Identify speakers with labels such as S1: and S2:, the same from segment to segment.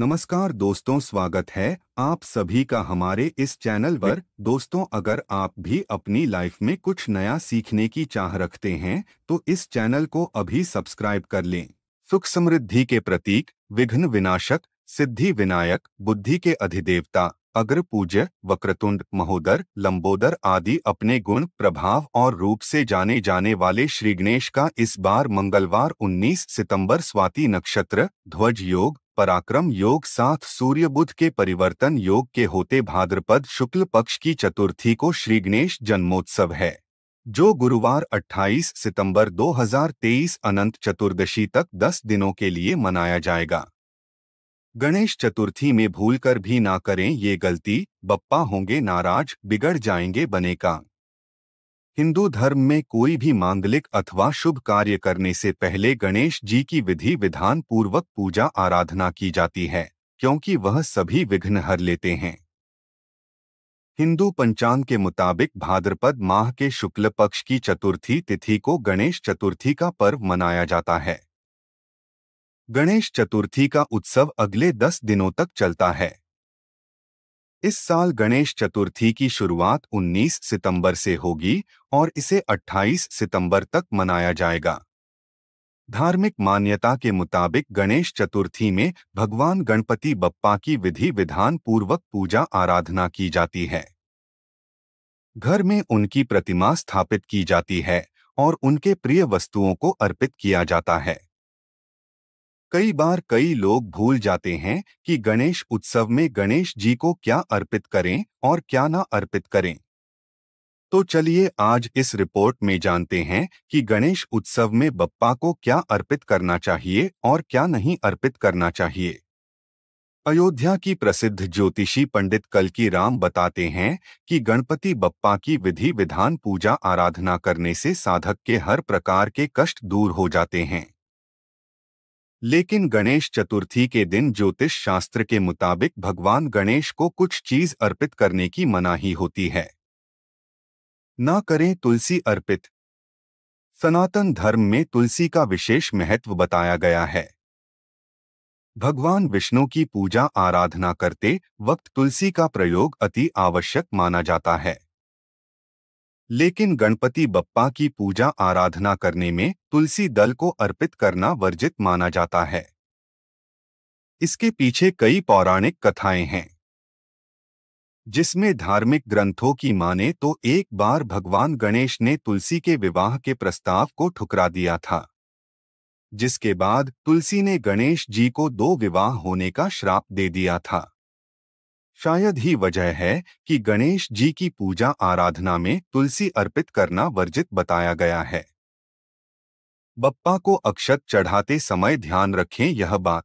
S1: नमस्कार दोस्तों स्वागत है आप सभी का हमारे इस चैनल पर दोस्तों अगर आप भी अपनी लाइफ में कुछ नया सीखने की चाह रखते हैं तो इस चैनल को अभी सब्सक्राइब कर लें सुख समृद्धि के प्रतीक विघ्न विनाशक सिद्धि विनायक बुद्धि के अधिदेवता अग्र पूज्य वक्रतुंड महोदर लंबोदर आदि अपने गुण प्रभाव और रूप से जाने जाने वाले श्री गणेश का इस बार मंगलवार 19 सितंबर स्वाति नक्षत्र ध्वज योग पराक्रम योग साथ सूर्य बुद्ध के परिवर्तन योग के होते भाद्रपद शुक्ल पक्ष की चतुर्थी को श्री गणेश जन्मोत्सव है जो गुरुवार 28 सितंबर 2023 अनंत चतुर्दशी तक 10 दिनों के लिए मनाया जाएगा गणेश चतुर्थी में भूल कर भी ना करें ये गलती बप्पा होंगे नाराज बिगड़ जाएंगे बनेका हिंदू धर्म में कोई भी मांगलिक अथवा शुभ कार्य करने से पहले गणेश जी की विधि विधान पूर्वक पूजा आराधना की जाती है क्योंकि वह सभी विघ्न हर लेते हैं हिंदू पंचांग के मुताबिक भाद्रपद माह के शुक्ल पक्ष की चतुर्थी तिथि को गणेश चतुर्थी का पर्व मनाया जाता है गणेश चतुर्थी का उत्सव अगले दस दिनों तक चलता है इस साल गणेश चतुर्थी की शुरुआत 19 सितंबर से होगी और इसे 28 सितंबर तक मनाया जाएगा धार्मिक मान्यता के मुताबिक गणेश चतुर्थी में भगवान गणपति बप्पा की विधि विधान पूर्वक पूजा आराधना की जाती है घर में उनकी प्रतिमा स्थापित की जाती है और उनके प्रिय वस्तुओं को अर्पित किया जाता है कई बार कई लोग भूल जाते हैं कि गणेश उत्सव में गणेश जी को क्या अर्पित करें और क्या ना अर्पित करें तो चलिए आज इस रिपोर्ट में जानते हैं कि गणेश उत्सव में बप्पा को क्या अर्पित करना चाहिए और क्या नहीं अर्पित करना चाहिए अयोध्या की प्रसिद्ध ज्योतिषी पंडित कलकी राम बताते हैं कि गणपति बप्पा की विधि विधान पूजा आराधना करने से साधक के हर प्रकार के कष्ट दूर हो जाते हैं लेकिन गणेश चतुर्थी के दिन ज्योतिष शास्त्र के मुताबिक भगवान गणेश को कुछ चीज अर्पित करने की मनाही होती है ना करें तुलसी अर्पित सनातन धर्म में तुलसी का विशेष महत्व बताया गया है भगवान विष्णु की पूजा आराधना करते वक्त तुलसी का प्रयोग अति आवश्यक माना जाता है लेकिन गणपति बप्पा की पूजा आराधना करने में तुलसी दल को अर्पित करना वर्जित माना जाता है इसके पीछे कई पौराणिक कथाएं हैं जिसमें धार्मिक ग्रंथों की माने तो एक बार भगवान गणेश ने तुलसी के विवाह के प्रस्ताव को ठुकरा दिया था जिसके बाद तुलसी ने गणेश जी को दो विवाह होने का श्राप दे दिया था शायद ही वजह है कि गणेश जी की पूजा आराधना में तुलसी अर्पित करना वर्जित बताया गया है बप्पा को अक्षत चढ़ाते समय ध्यान रखें यह बात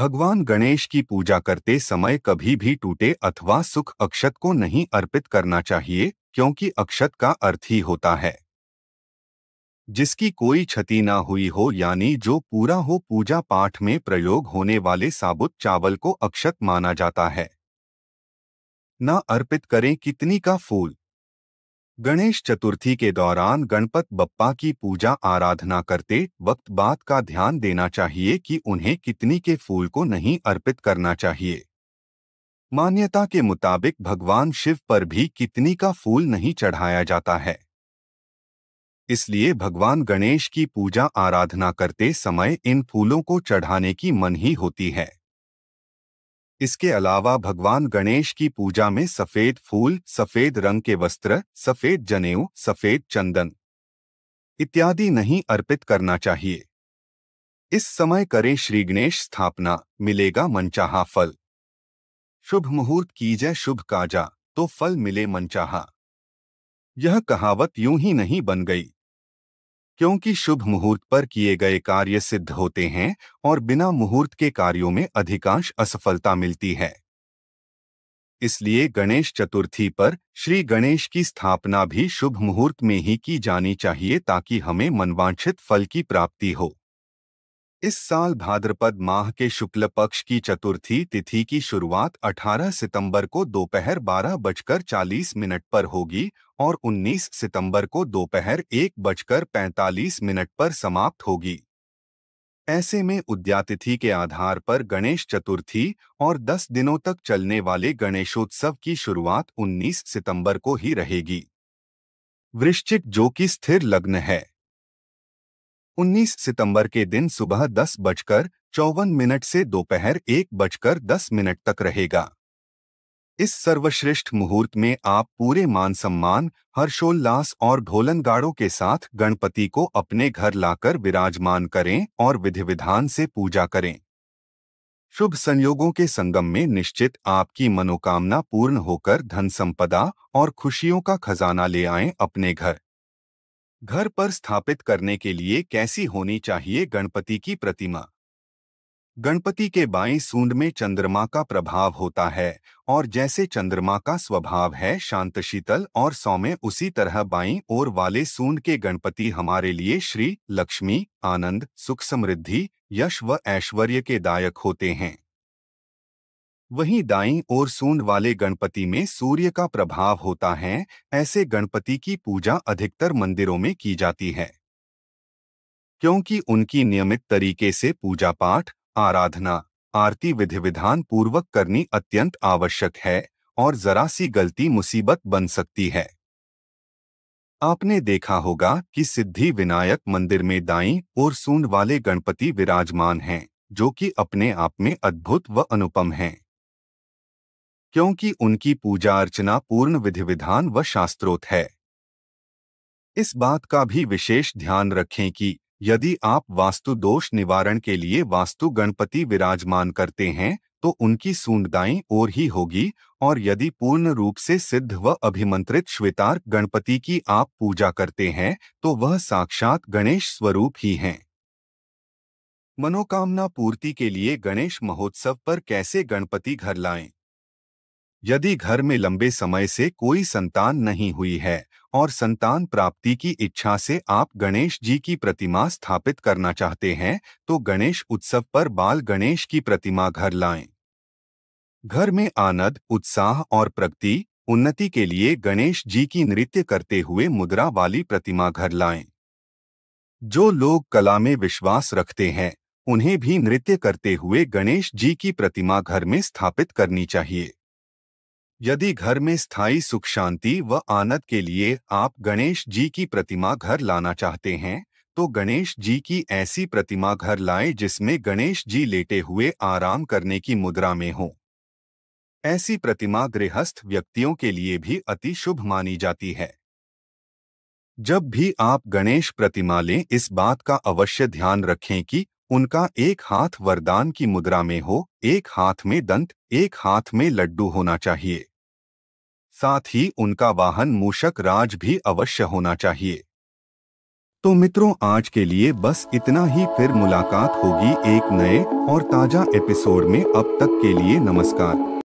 S1: भगवान गणेश की पूजा करते समय कभी भी टूटे अथवा सुख अक्षत को नहीं अर्पित करना चाहिए क्योंकि अक्षत का अर्थ ही होता है जिसकी कोई क्षति ना हुई हो यानी जो पूरा हो पूजा पाठ में प्रयोग होने वाले साबुत चावल को अक्षत माना जाता है न अर्पित करें कितनी का फूल गणेश चतुर्थी के दौरान गणपत बप्पा की पूजा आराधना करते वक्त बात का ध्यान देना चाहिए कि उन्हें कितनी के फूल को नहीं अर्पित करना चाहिए मान्यता के मुताबिक भगवान शिव पर भी कितनी का फूल नहीं चढ़ाया जाता है इसलिए भगवान गणेश की पूजा आराधना करते समय इन फूलों को चढ़ाने की मन ही होती है इसके अलावा भगवान गणेश की पूजा में सफेद फूल सफेद रंग के वस्त्र सफेद जनेऊ सफेद चंदन इत्यादि नहीं अर्पित करना चाहिए इस समय करें श्री गणेश स्थापना मिलेगा मनचाहा फल शुभ मुहूर्त कीजय शुभ काजा तो फल मिले मनचाहा यह कहावत यूं ही नहीं बन गई क्योंकि शुभ मुहूर्त पर किए गए कार्य सिद्ध होते हैं और बिना मुहूर्त के कार्यों में अधिकांश असफलता मिलती है इसलिए गणेश चतुर्थी पर श्री गणेश की स्थापना भी शुभ मुहूर्त में ही की जानी चाहिए ताकि हमें मनवांछित फल की प्राप्ति हो इस साल भाद्रपद माह के शुक्ल पक्ष की चतुर्थी तिथि की शुरुआत 18 सितंबर को दोपहर बारह बजकर चालीस मिनट पर होगी और 19 सितंबर को दोपहर एक बजकर पैंतालीस मिनट पर समाप्त होगी ऐसे में उद्यातिथि के आधार पर गणेश चतुर्थी और 10 दिनों तक चलने वाले गणेशोत्सव की शुरुआत 19 सितंबर को ही रहेगी वृश्चिक जो कि स्थिर लग्न है 19 सितंबर के दिन सुबह दस बजकर चौवन मिनट से दोपहर एक बजकर दस मिनट तक रहेगा इस सर्वश्रेष्ठ मुहूर्त में आप पूरे मान सम्मान हर्षोल्लास और ढोलन गाड़ों के साथ गणपति को अपने घर लाकर विराजमान करें और विधि विधान से पूजा करें शुभ संयोगों के संगम में निश्चित आपकी मनोकामना पूर्ण होकर धन संपदा और खुशियों का खजाना ले आएं अपने घर घर पर स्थापित करने के लिए कैसी होनी चाहिए गणपति की प्रतिमा गणपति के बाएं सूंड में चंद्रमा का प्रभाव होता है और जैसे चंद्रमा का स्वभाव है शांत शीतल और सौम्य उसी तरह बाईं ओर वाले सूंड के गणपति हमारे लिए श्री लक्ष्मी आनंद सुख समृद्धि यश व ऐश्वर्य के दायक होते हैं वहीं दाईं ओर सूंड वाले गणपति में सूर्य का प्रभाव होता है ऐसे गणपति की पूजा अधिकतर मंदिरों में की जाती है क्योंकि उनकी नियमित तरीके से पूजा पाठ आराधना आरती विधि विधान पूर्वक करनी अत्यंत आवश्यक है और जरा सी गलती मुसीबत बन सकती है आपने देखा होगा कि सिद्धि विनायक मंदिर में दाईं और सूंड वाले गणपति विराजमान हैं जो कि अपने आप में अद्भुत व अनुपम हैं क्योंकि उनकी पूजा अर्चना पूर्ण विधि विधान व शास्त्रोत है इस बात का भी विशेष ध्यान रखें कि यदि आप वास्तु दोष निवारण के लिए वास्तु गणपति विराजमान करते हैं तो उनकी सूंडदाई और ही होगी और यदि पूर्ण रूप से सिद्ध व अभिमंत्रित श्वेतार्क गणपति की आप पूजा करते हैं तो वह साक्षात गणेश स्वरूप ही हैं मनोकामना पूर्ति के लिए गणेश महोत्सव पर कैसे गणपति घर लाएं यदि घर में लंबे समय से कोई संतान नहीं हुई है और संतान प्राप्ति की इच्छा से आप गणेश जी की प्रतिमा स्थापित करना चाहते हैं तो गणेश उत्सव पर बाल गणेश की प्रतिमा घर लाएं। घर में आनंद उत्साह और प्रगति उन्नति के लिए गणेश जी की नृत्य करते हुए मुद्रा वाली प्रतिमा घर लाएं। जो लोग कला में विश्वास रखते हैं उन्हें भी नृत्य करते हुए गणेश जी की प्रतिमा घर में स्थापित करनी चाहिए यदि घर में स्थायी सुख शांति व आनंद के लिए आप गणेश जी की प्रतिमा घर लाना चाहते हैं तो गणेश जी की ऐसी प्रतिमा घर लाएं जिसमें गणेश जी लेटे हुए आराम करने की मुद्रा में हो ऐसी प्रतिमा गृहस्थ व्यक्तियों के लिए भी अति शुभ मानी जाती है जब भी आप गणेश प्रतिमा लें इस बात का अवश्य ध्यान रखें कि उनका एक हाथ वरदान की मुद्रा में हो एक हाथ में दंत एक हाथ में लड्डू होना चाहिए साथ ही उनका वाहन मूषक राज भी अवश्य होना चाहिए तो मित्रों आज के लिए बस इतना ही फिर मुलाकात होगी एक नए और ताजा एपिसोड में अब तक के लिए नमस्कार